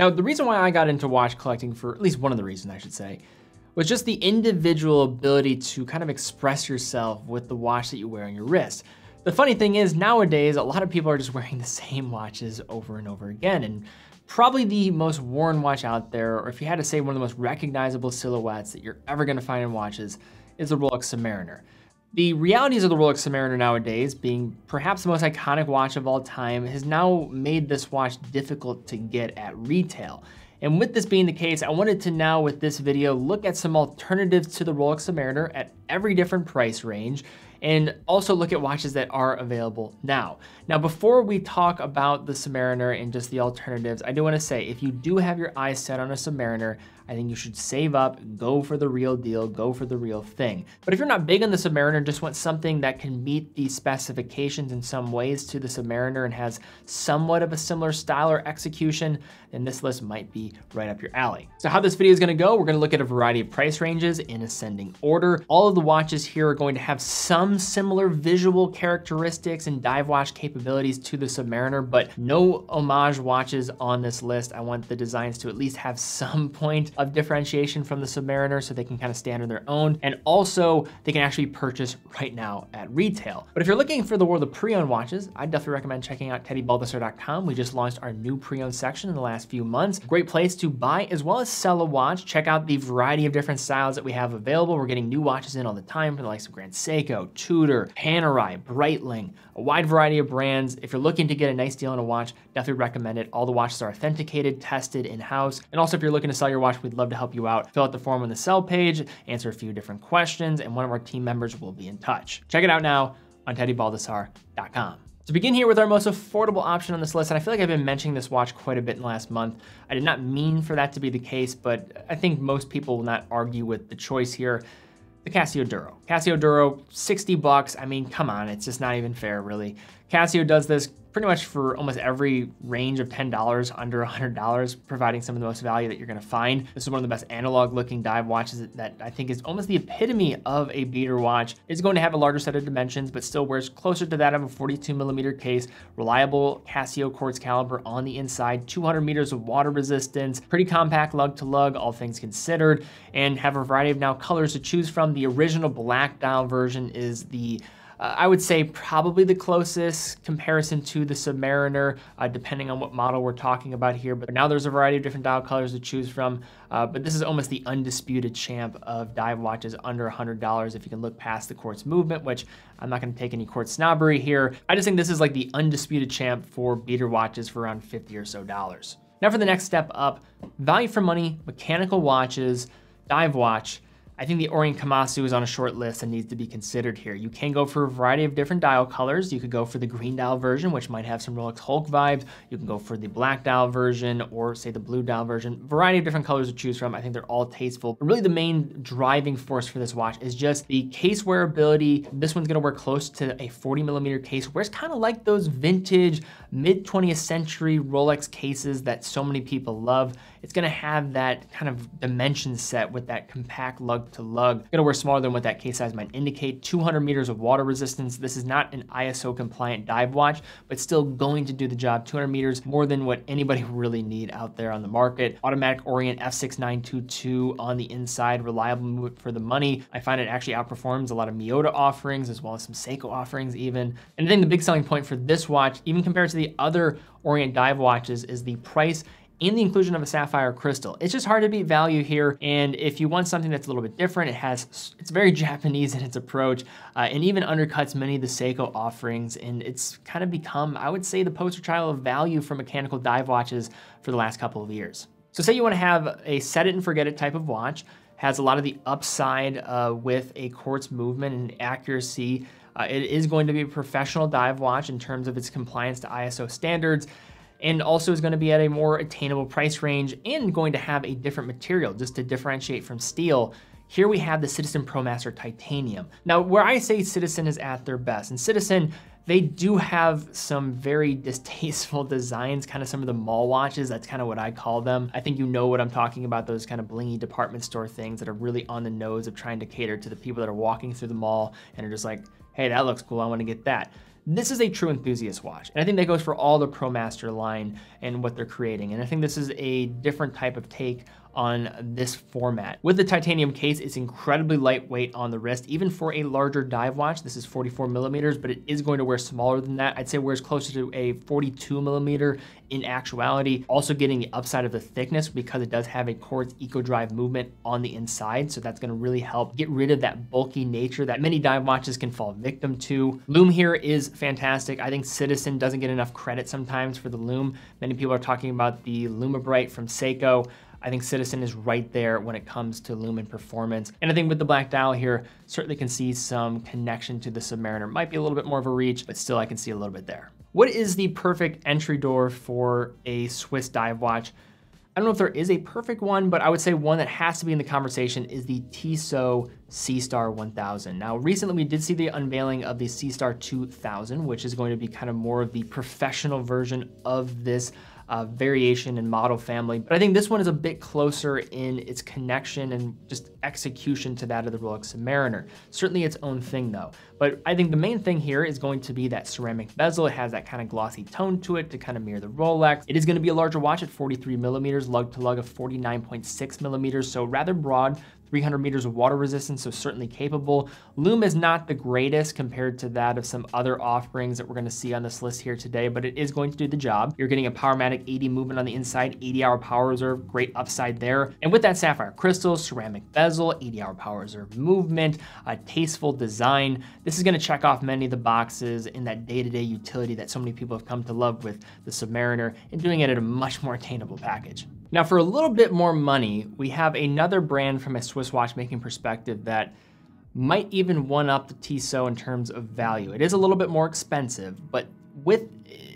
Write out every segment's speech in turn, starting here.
Now, the reason why I got into watch collecting for at least one of the reasons I should say, was just the individual ability to kind of express yourself with the watch that you wear on your wrist. The funny thing is nowadays, a lot of people are just wearing the same watches over and over again. And probably the most worn watch out there, or if you had to say one of the most recognizable silhouettes that you're ever gonna find in watches, is the Rolex Submariner. The realities of the Rolex Submariner nowadays, being perhaps the most iconic watch of all time, has now made this watch difficult to get at retail. And with this being the case, I wanted to now, with this video, look at some alternatives to the Rolex Submariner at every different price range and also look at watches that are available now. Now, before we talk about the Submariner and just the alternatives, I do wanna say, if you do have your eyes set on a Submariner, I think you should save up, go for the real deal, go for the real thing. But if you're not big on the Submariner, just want something that can meet the specifications in some ways to the Submariner and has somewhat of a similar style or execution, then this list might be right up your alley. So how this video is gonna go, we're gonna look at a variety of price ranges in ascending order. All of the watches here are going to have some some similar visual characteristics and dive wash capabilities to the Submariner, but no homage watches on this list. I want the designs to at least have some point of differentiation from the Submariner so they can kind of stand on their own. And also they can actually purchase right now at retail. But if you're looking for the world of pre-owned watches, I would definitely recommend checking out teddybaldassar.com. We just launched our new pre-owned section in the last few months. Great place to buy as well as sell a watch. Check out the variety of different styles that we have available. We're getting new watches in all the time from the likes of Grand Seiko, Tudor, Panerai, Breitling, a wide variety of brands. If you're looking to get a nice deal on a watch, definitely recommend it. All the watches are authenticated, tested in-house. And also if you're looking to sell your watch, we'd love to help you out. Fill out the form on the sell page, answer a few different questions, and one of our team members will be in touch. Check it out now on teddybaldassar.com. To begin here with our most affordable option on this list, and I feel like I've been mentioning this watch quite a bit in the last month. I did not mean for that to be the case, but I think most people will not argue with the choice here the Casio Duro. Casio Duro, 60 bucks. I mean, come on, it's just not even fair, really. Casio does this pretty much for almost every range of $10 under $100, providing some of the most value that you're gonna find. This is one of the best analog looking dive watches that I think is almost the epitome of a beater watch. It's going to have a larger set of dimensions, but still wears closer to that of a 42 millimeter case, reliable Casio quartz caliber on the inside, 200 meters of water resistance, pretty compact lug to lug, all things considered, and have a variety of now colors to choose from. The original black dial version is the uh, I would say probably the closest comparison to the Submariner, uh, depending on what model we're talking about here. But now there's a variety of different dial colors to choose from. Uh, but this is almost the undisputed champ of dive watches under $100 if you can look past the quartz movement, which I'm not gonna take any quartz snobbery here. I just think this is like the undisputed champ for beater watches for around 50 or so dollars. Now for the next step up, value for money, mechanical watches, dive watch, I think the Orient Kamasu is on a short list and needs to be considered here. You can go for a variety of different dial colors. You could go for the green dial version, which might have some Rolex Hulk vibes. You can go for the black dial version or say the blue dial version. Variety of different colors to choose from. I think they're all tasteful. But really the main driving force for this watch is just the case wearability. This one's gonna wear close to a 40 millimeter case, where it's kind of like those vintage mid 20th century Rolex cases that so many people love it's gonna have that kind of dimension set with that compact lug to lug. gonna wear smaller than what that case size might indicate. 200 meters of water resistance. This is not an ISO compliant dive watch, but still going to do the job 200 meters more than what anybody really need out there on the market. Automatic Orient F6922 on the inside, reliable for the money. I find it actually outperforms a lot of Miyota offerings as well as some Seiko offerings even. And I think the big selling point for this watch, even compared to the other Orient dive watches is the price and the inclusion of a sapphire crystal. It's just hard to beat value here. And if you want something that's a little bit different, it has, it's very Japanese in its approach uh, and even undercuts many of the Seiko offerings. And it's kind of become, I would say the poster child of value for mechanical dive watches for the last couple of years. So say you wanna have a set it and forget it type of watch, has a lot of the upside uh, with a quartz movement and accuracy. Uh, it is going to be a professional dive watch in terms of its compliance to ISO standards and also is gonna be at a more attainable price range and going to have a different material just to differentiate from steel here we have the Citizen ProMaster Titanium. Now, where I say Citizen is at their best, and Citizen, they do have some very distasteful designs, kind of some of the mall watches, that's kind of what I call them. I think you know what I'm talking about, those kind of blingy department store things that are really on the nose of trying to cater to the people that are walking through the mall and are just like, hey, that looks cool, I wanna get that. This is a true enthusiast watch. And I think that goes for all the ProMaster line and what they're creating. And I think this is a different type of take on this format. With the titanium case, it's incredibly lightweight on the wrist, even for a larger dive watch. This is 44 millimeters, but it is going to wear smaller than that. I'd say wears closer to a 42 millimeter in actuality. Also getting the upside of the thickness because it does have a quartz Eco Drive movement on the inside. So that's gonna really help get rid of that bulky nature that many dive watches can fall victim to. Loom here is fantastic. I think Citizen doesn't get enough credit sometimes for the Loom. Many people are talking about the Lumabrite from Seiko. I think Citizen is right there when it comes to Lumen performance. And I think with the Black Dial here, certainly can see some connection to the Submariner. Might be a little bit more of a reach, but still I can see a little bit there. What is the perfect entry door for a Swiss dive watch? I don't know if there is a perfect one, but I would say one that has to be in the conversation is the Tissot C-Star 1000. Now, recently we did see the unveiling of the C-Star 2000, which is going to be kind of more of the professional version of this uh, variation and model family. But I think this one is a bit closer in its connection and just execution to that of the Rolex Submariner. Certainly its own thing though. But I think the main thing here is going to be that ceramic bezel. It has that kind of glossy tone to it to kind of mirror the Rolex. It is gonna be a larger watch at 43 millimeters, lug to lug of 49.6 millimeters. So rather broad, 300 meters of water resistance, so certainly capable. Loom is not the greatest compared to that of some other offerings that we're gonna see on this list here today, but it is going to do the job. You're getting a Powermatic 80 movement on the inside, 80 hour power reserve, great upside there. And with that sapphire crystal, ceramic bezel, 80 hour power reserve movement, a tasteful design, this is gonna check off many of the boxes in that day-to-day -day utility that so many people have come to love with the Submariner and doing it at a much more attainable package. Now for a little bit more money, we have another brand from a Swiss watchmaking perspective that might even one up the Tissot in terms of value. It is a little bit more expensive, but with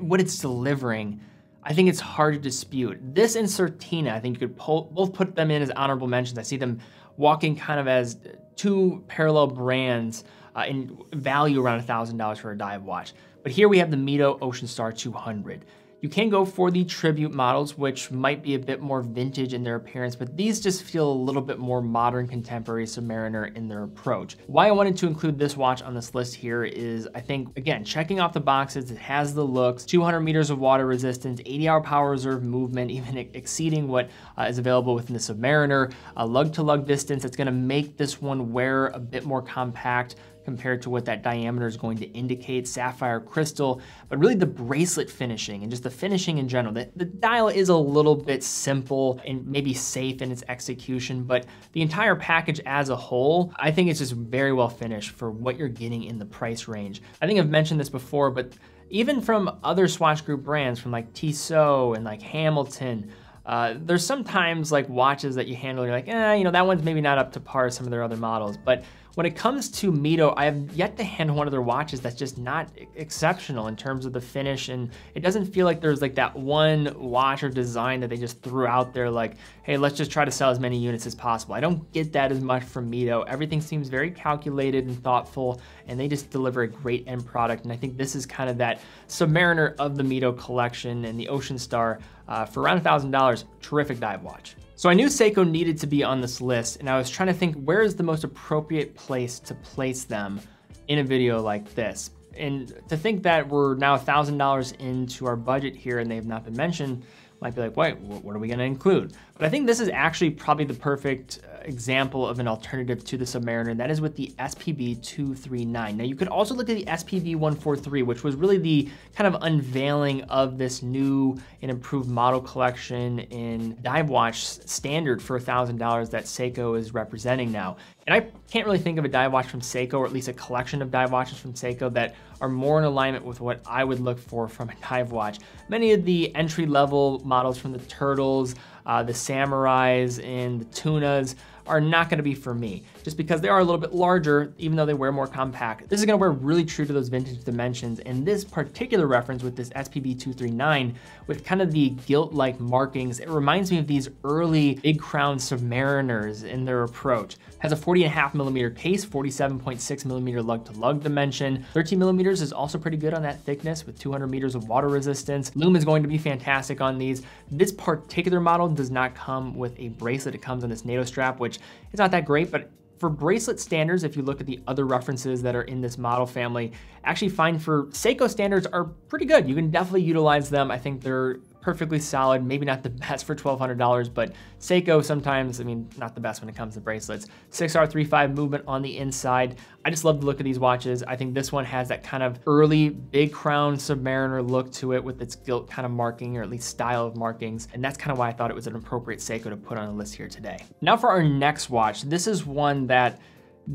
what it's delivering, I think it's hard to dispute. This and Certina, I think you could pull, both put them in as honorable mentions. I see them walking kind of as two parallel brands uh, in value around $1,000 for a dive watch. But here we have the Mito Ocean Star 200. You can go for the tribute models, which might be a bit more vintage in their appearance, but these just feel a little bit more modern contemporary Submariner in their approach. Why I wanted to include this watch on this list here is I think, again, checking off the boxes, it has the looks, 200 meters of water resistance, 80 hour power reserve movement, even exceeding what uh, is available within the Submariner, a lug to lug distance that's gonna make this one wear a bit more compact compared to what that diameter is going to indicate, sapphire crystal, but really the bracelet finishing and just the finishing in general. The, the dial is a little bit simple and maybe safe in its execution, but the entire package as a whole, I think it's just very well finished for what you're getting in the price range. I think I've mentioned this before, but even from other Swatch Group brands, from like Tissot and like Hamilton, uh, there's sometimes like watches that you handle, you're like, eh, you know, that one's maybe not up to par with some of their other models. But when it comes to Mito, I have yet to handle one of their watches that's just not exceptional in terms of the finish. And it doesn't feel like there's like that one watch or design that they just threw out there like, hey, let's just try to sell as many units as possible. I don't get that as much from Mito. Everything seems very calculated and thoughtful and they just deliver a great end product. And I think this is kind of that submariner of the Mito collection and the Ocean Star uh, for around $1,000, terrific dive watch. So I knew Seiko needed to be on this list and I was trying to think where is the most appropriate place to place them in a video like this. And to think that we're now $1,000 into our budget here and they have not been mentioned might be like, wait, what are we gonna include? But I think this is actually probably the perfect uh, example of an alternative to the Submariner, and that is with the SPV-239. Now you could also look at the SPV-143, which was really the kind of unveiling of this new and improved model collection in watch standard for $1,000 that Seiko is representing now. And I can't really think of a dive watch from Seiko, or at least a collection of dive watches from Seiko that are more in alignment with what I would look for from a dive watch. Many of the entry level models from the Turtles, uh, the samurais and the tunas are not gonna be for me just because they are a little bit larger, even though they wear more compact. This is gonna wear really true to those vintage dimensions. And this particular reference with this SPB 239, with kind of the gilt-like markings, it reminds me of these early Big Crown Submariners in their approach. Has a 40 and a half millimeter case, 47.6 millimeter lug to lug dimension. 13 millimeters is also pretty good on that thickness with 200 meters of water resistance. Loom is going to be fantastic on these. This particular model does not come with a bracelet. It comes on this NATO strap, which is not that great, but for bracelet standards, if you look at the other references that are in this model family, actually fine. for Seiko standards are pretty good. You can definitely utilize them. I think they're perfectly solid, maybe not the best for $1,200, but Seiko sometimes, I mean, not the best when it comes to bracelets. 6R35 movement on the inside. I just love the look of these watches. I think this one has that kind of early big crown Submariner look to it with its gilt kind of marking or at least style of markings. And that's kind of why I thought it was an appropriate Seiko to put on the list here today. Now for our next watch, this is one that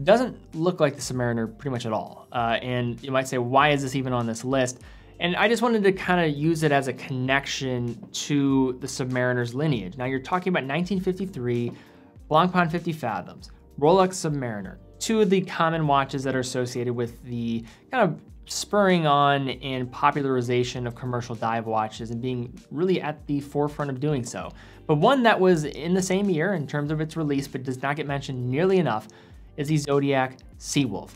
doesn't look like the Submariner pretty much at all. Uh, and you might say, why is this even on this list? And I just wanted to kind of use it as a connection to the Submariner's lineage. Now you're talking about 1953, Blancpain 50 Fathoms, Rolex Submariner, two of the common watches that are associated with the kind of spurring on and popularization of commercial dive watches and being really at the forefront of doing so. But one that was in the same year in terms of its release, but does not get mentioned nearly enough is the Zodiac Seawolf.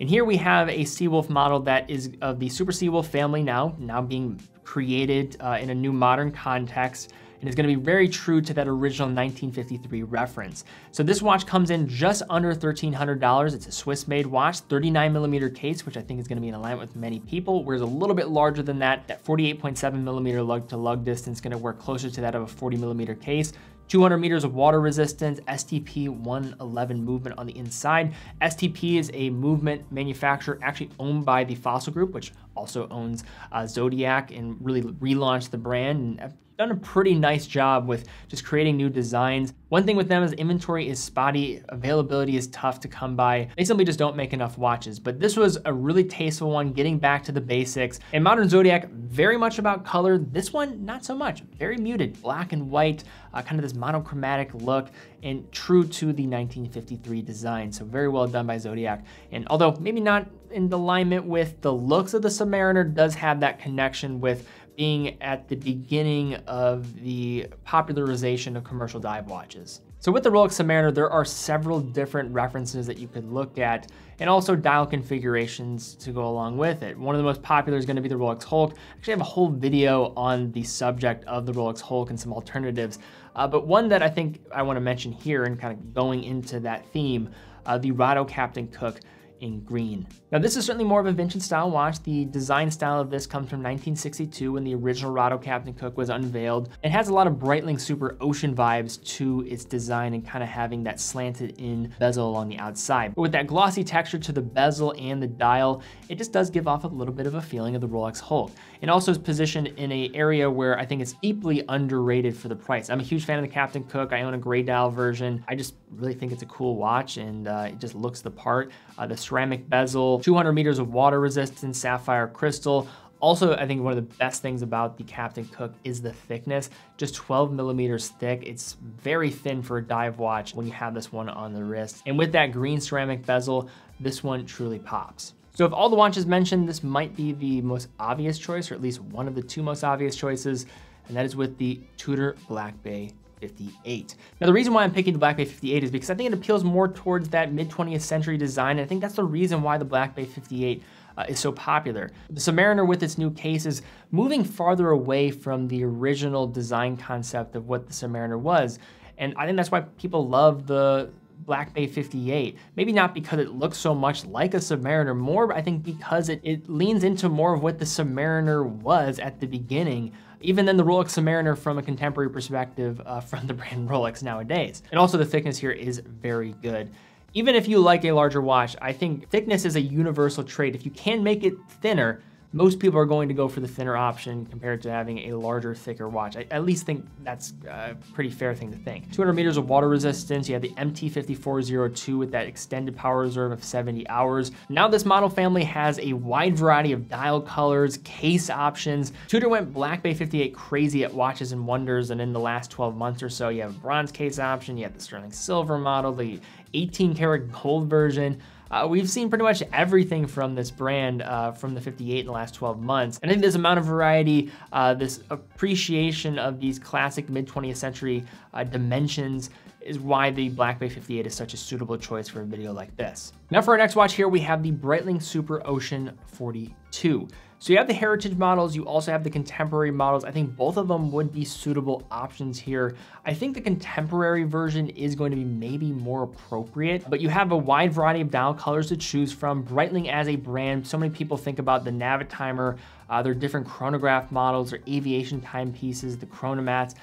And here we have a Seawolf model that is of the Super Seawolf family now, now being created uh, in a new modern context and is gonna be very true to that original 1953 reference. So this watch comes in just under $1,300. It's a Swiss-made watch, 39 millimeter case, which I think is gonna be in alignment with many people, whereas a little bit larger than that, that 48.7 millimeter lug-to-lug distance gonna work closer to that of a 40 millimeter case. 200 meters of water resistance, STP 111 movement on the inside. STP is a movement manufacturer actually owned by the Fossil Group, which also owns uh, Zodiac and really relaunched the brand and done a pretty nice job with just creating new designs. One thing with them is inventory is spotty, availability is tough to come by. They simply just don't make enough watches, but this was a really tasteful one, getting back to the basics. And Modern Zodiac, very much about color. This one, not so much, very muted, black and white, uh, kind of this monochromatic look and true to the 1953 design. So very well done by Zodiac. And although maybe not in alignment with the looks of the Submariner, does have that connection with being at the beginning of the popularization of commercial dive watches. So with the Rolex Submariner, there are several different references that you could look at and also dial configurations to go along with it. One of the most popular is gonna be the Rolex Hulk. I actually have a whole video on the subject of the Rolex Hulk and some alternatives, uh, but one that I think I want to mention here and kind of going into that theme, uh, the Rado Captain Cook in green. Now this is certainly more of a vintage style watch. The design style of this comes from 1962 when the original Rado Captain Cook was unveiled. It has a lot of Breitling Super Ocean vibes to its design and kind of having that slanted in bezel along the outside. But with that glossy texture to the bezel and the dial, it just does give off a little bit of a feeling of the Rolex Hulk. It also is positioned in an area where I think it's deeply underrated for the price. I'm a huge fan of the Captain Cook. I own a gray dial version. I just really think it's a cool watch and uh, it just looks the part uh, the ceramic bezel, 200 meters of water resistance, sapphire crystal, also, I think one of the best things about the Captain Cook is the thickness, just 12 millimeters thick. It's very thin for a dive watch when you have this one on the wrist. And with that green ceramic bezel, this one truly pops. So of all the watches mentioned, this might be the most obvious choice, or at least one of the two most obvious choices, and that is with the Tudor Black Bay 58. Now, the reason why I'm picking the Black Bay 58 is because I think it appeals more towards that mid 20th century design. And I think that's the reason why the Black Bay 58 uh, is so popular. The Submariner with its new case is moving farther away from the original design concept of what the Submariner was. And I think that's why people love the Black Bay 58. Maybe not because it looks so much like a Submariner, more I think because it, it leans into more of what the Submariner was at the beginning even then, the Rolex Submariner from a contemporary perspective uh, from the brand Rolex nowadays. And also the thickness here is very good. Even if you like a larger watch, I think thickness is a universal trait. If you can make it thinner, most people are going to go for the thinner option compared to having a larger, thicker watch. I at least think that's a pretty fair thing to think. 200 meters of water resistance. You have the MT5402 with that extended power reserve of 70 hours. Now this model family has a wide variety of dial colors, case options. Tudor went Black Bay 58 crazy at watches and wonders. And in the last 12 months or so, you have a bronze case option. You have the sterling silver model, the 18 karat gold version. Uh, we've seen pretty much everything from this brand uh, from the 58 in the last 12 months. And I think this amount of variety, uh, this appreciation of these classic mid 20th century uh, dimensions is why the Black Bay 58 is such a suitable choice for a video like this. Now for our next watch here, we have the Breitling Super Ocean 42. So you have the heritage models, you also have the contemporary models. I think both of them would be suitable options here. I think the contemporary version is going to be maybe more appropriate, but you have a wide variety of dial colors to choose from. Breitling as a brand, so many people think about the Navitimer, uh, their different chronograph models, or aviation timepieces, the chronomats.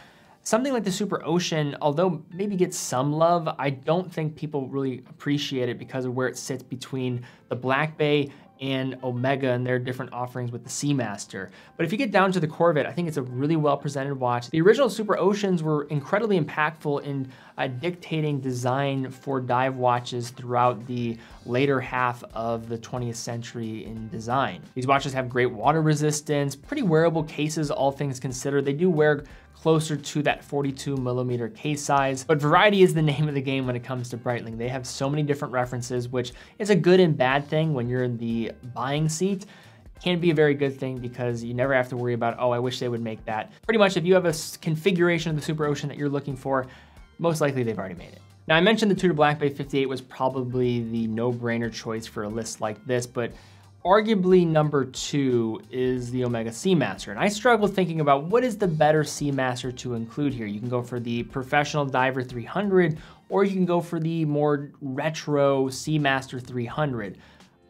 Something like the Super Ocean, although maybe gets some love, I don't think people really appreciate it because of where it sits between the Black Bay and Omega and their different offerings with the Seamaster. But if you get down to the core of it, I think it's a really well presented watch. The original Super Oceans were incredibly impactful in uh, dictating design for dive watches throughout the later half of the 20th century in design. These watches have great water resistance, pretty wearable cases, all things considered. They do wear closer to that 42 millimeter case size. But variety is the name of the game when it comes to Breitling. They have so many different references, which is a good and bad thing when you're in the buying seat can be a very good thing because you never have to worry about, oh, I wish they would make that. Pretty much if you have a configuration of the Super Ocean that you're looking for, most likely they've already made it. Now I mentioned the Tudor Black Bay 58 was probably the no-brainer choice for a list like this, but arguably number two is the Omega Seamaster. And I struggle thinking about what is the better Seamaster to include here. You can go for the Professional Diver 300 or you can go for the more retro Seamaster 300.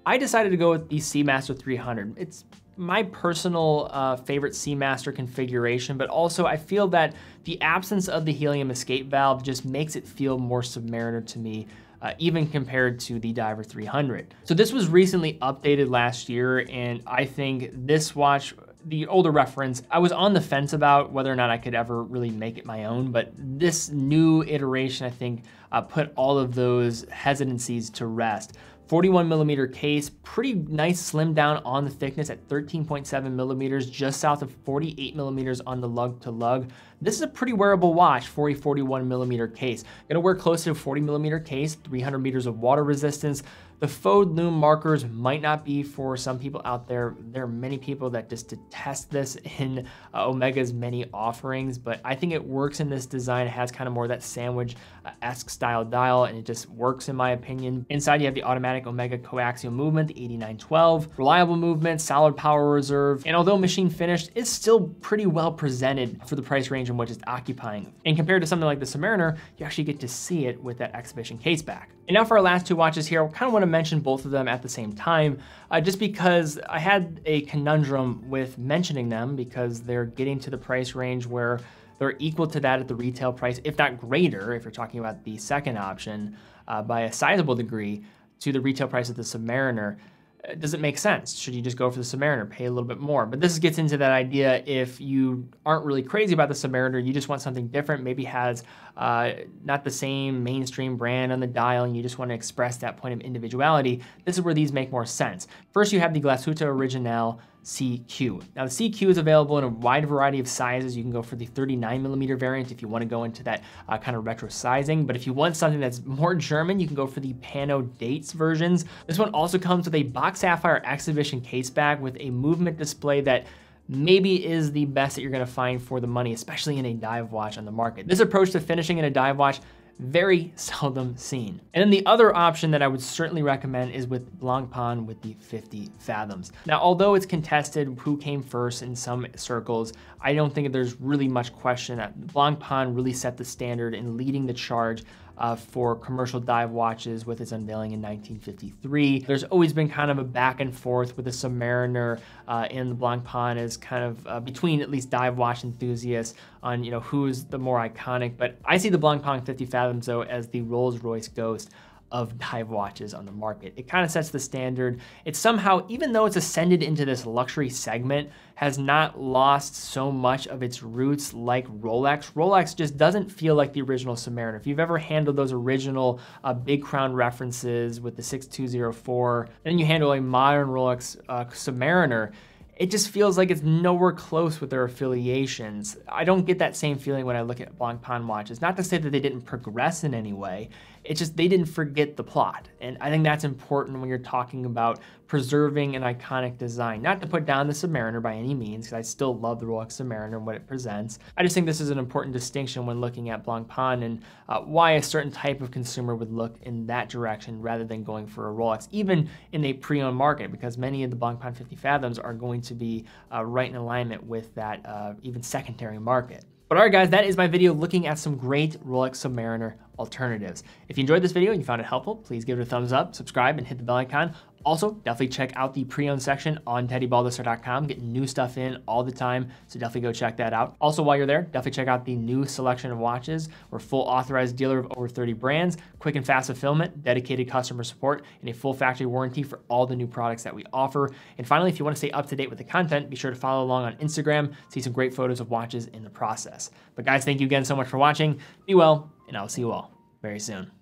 I decided to go with the Seamaster 300. It's my personal uh, favorite Seamaster configuration, but also I feel that the absence of the helium escape valve just makes it feel more Submariner to me uh, even compared to the Diver 300. So this was recently updated last year, and I think this watch the older reference, I was on the fence about whether or not I could ever really make it my own, but this new iteration, I think, uh, put all of those hesitancies to rest. 41 millimeter case, pretty nice slim down on the thickness at 13.7 millimeters, just south of 48 millimeters on the lug to lug. This is a pretty wearable watch for a 41 millimeter case. Gonna wear close to a 40 millimeter case, 300 meters of water resistance. The faux loom markers might not be for some people out there. There are many people that just detest this in uh, Omega's many offerings, but I think it works in this design. It has kind of more that sandwich esque style dial and it just works in my opinion. Inside you have the automatic Omega coaxial movement, the 8912, reliable movement, solid power reserve, and although machine finished, it's still pretty well presented for the price range in which it's occupying. And compared to something like the Submariner, you actually get to see it with that exhibition case back. And now for our last two watches here, I kind of want to mention both of them at the same time, uh, just because I had a conundrum with mentioning them because they're getting to the price range where they're equal to that at the retail price, if not greater, if you're talking about the second option, uh, by a sizable degree to the retail price of the Submariner. Does it make sense? Should you just go for the Submariner, pay a little bit more? But this gets into that idea if you aren't really crazy about the Submariner, you just want something different, maybe has uh, not the same mainstream brand on the dial and you just want to express that point of individuality, this is where these make more sense. First, you have the Glashütte Original CQ. Now the CQ is available in a wide variety of sizes. You can go for the 39 millimeter variant if you wanna go into that uh, kind of retro sizing, but if you want something that's more German, you can go for the Pano Dates versions. This one also comes with a Box Sapphire exhibition case bag with a movement display that maybe is the best that you're gonna find for the money, especially in a dive watch on the market. This approach to finishing in a dive watch very seldom seen. And then the other option that I would certainly recommend is with Blancpain with the 50 fathoms. Now, although it's contested who came first in some circles, I don't think there's really much question that Blancpain really set the standard in leading the charge uh, for commercial dive watches with its unveiling in 1953. There's always been kind of a back and forth with the Submariner uh, and the Blancpain is kind of uh, between at least dive watch enthusiasts on you know who's the more iconic. But I see the Blancpain 50 Fathoms though as the Rolls Royce Ghost of dive watches on the market. It kind of sets the standard. It somehow, even though it's ascended into this luxury segment, has not lost so much of its roots like Rolex. Rolex just doesn't feel like the original Samaritan. If you've ever handled those original uh, Big Crown references with the 6204, then you handle a modern Rolex uh, Submariner, it just feels like it's nowhere close with their affiliations. I don't get that same feeling when I look at Blancpain watches. Not to say that they didn't progress in any way. It's just they didn't forget the plot. And I think that's important when you're talking about preserving an iconic design. Not to put down the Submariner by any means, because I still love the Rolex Submariner and what it presents. I just think this is an important distinction when looking at Blancpain and uh, why a certain type of consumer would look in that direction rather than going for a Rolex, even in a pre-owned market, because many of the Blancpain 50 Fathoms are going to be uh, right in alignment with that uh, even secondary market. But all right guys, that is my video looking at some great Rolex Submariner alternatives. If you enjoyed this video and you found it helpful, please give it a thumbs up, subscribe, and hit the bell icon. Also, definitely check out the pre-owned section on teddybaldesser.com. Get new stuff in all the time, so definitely go check that out. Also, while you're there, definitely check out the new selection of watches. We're full authorized dealer of over 30 brands, quick and fast fulfillment, dedicated customer support, and a full factory warranty for all the new products that we offer. And finally, if you want to stay up to date with the content, be sure to follow along on Instagram, see some great photos of watches in the process. But guys, thank you again so much for watching. Be well, and I'll see you all very soon.